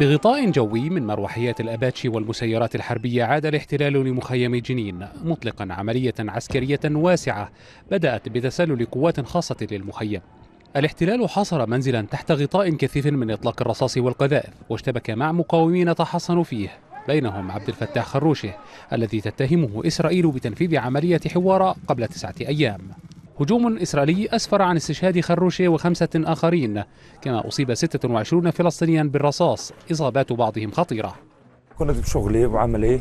بغطاء جوي من مروحيات الأباتشي والمسيرات الحربية عاد الاحتلال لمخيم جنين مطلقا عملية عسكرية واسعة بدأت بتسلل قوات خاصة للمخيم الاحتلال حاصر منزلا تحت غطاء كثيف من إطلاق الرصاص والقذائف واشتبك مع مقاومين تحصنوا فيه بينهم عبد الفتاح خروشه الذي تتهمه إسرائيل بتنفيذ عملية حوار قبل تسعة أيام هجوم إسرائيلي أسفر عن استشهاد خروشي وخمسة آخرين كما أصيب 26 فلسطينيا بالرصاص إصابات بعضهم خطيرة كنت بشغلي وعملي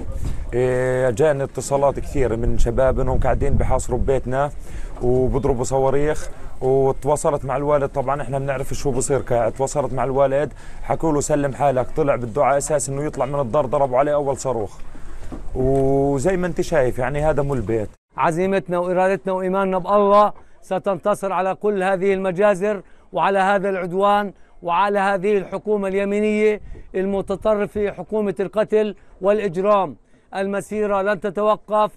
إيه، جاءني اتصالات كثيرة من شباب انهم قاعدين بحاصروا بيتنا وبضربوا صواريخ وتواصلت مع الوالد طبعا احنا بنعرف شو بصير تواصلت مع الوالد حكوا له سلم حالك طلع بالدعاء على اساس انه يطلع من الدار ضربوا عليه اول صاروخ وزي ما انت شايف يعني هذا مو البيت عزيمتنا وإرادتنا وإيماننا بالله ستنتصر على كل هذه المجازر وعلى هذا العدوان وعلى هذه الحكومة اليمينية المتطرفة حكومة القتل والإجرام المسيرة لن تتوقف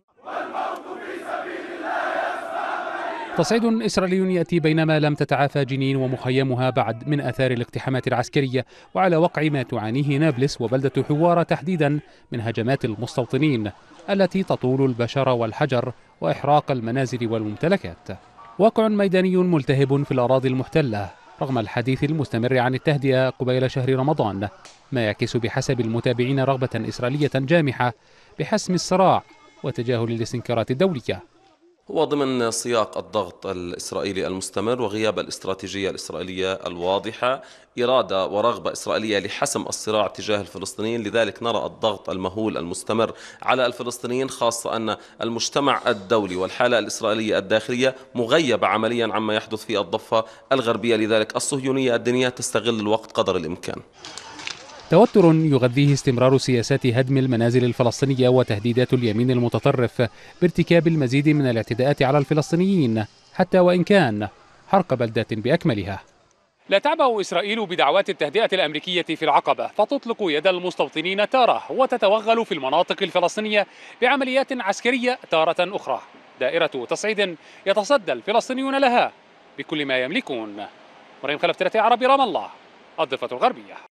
تصعيد إسرائيلي يأتي بينما لم تتعافى جنين ومخيمها بعد من آثار الاقتحامات العسكرية وعلى وقع ما تعانيه نابلس وبلدة حوارة تحديدا من هجمات المستوطنين التي تطول البشر والحجر وإحراق المنازل والممتلكات واقع ميداني ملتهب في الأراضي المحتلة رغم الحديث المستمر عن التهدئة قبيل شهر رمضان ما يعكس بحسب المتابعين رغبة إسرائيلية جامحة بحسم الصراع وتجاهل الاستنكارات الدولية هو ضمن سياق الضغط الإسرائيلي المستمر وغياب الاستراتيجية الإسرائيلية الواضحة إرادة ورغبة إسرائيلية لحسم الصراع تجاه الفلسطينيين لذلك نرى الضغط المهول المستمر على الفلسطينيين خاصة أن المجتمع الدولي والحالة الإسرائيلية الداخلية مغيبة عمليا عما يحدث في الضفة الغربية لذلك الصهيونية الدينية تستغل الوقت قدر الإمكان توتر يغذيه استمرار سياسات هدم المنازل الفلسطينية وتهديدات اليمين المتطرف بارتكاب المزيد من الاعتداءات على الفلسطينيين حتى وإن كان حرق بلدات بأكملها لا تعبأ إسرائيل بدعوات التهدئة الأمريكية في العقبة فتطلق يد المستوطنين تارة وتتوغل في المناطق الفلسطينية بعمليات عسكرية تارة أخرى دائرة تصعيد يتصدى الفلسطينيون لها بكل ما يملكون مريم خلف عربي رام الله الضفة الغربية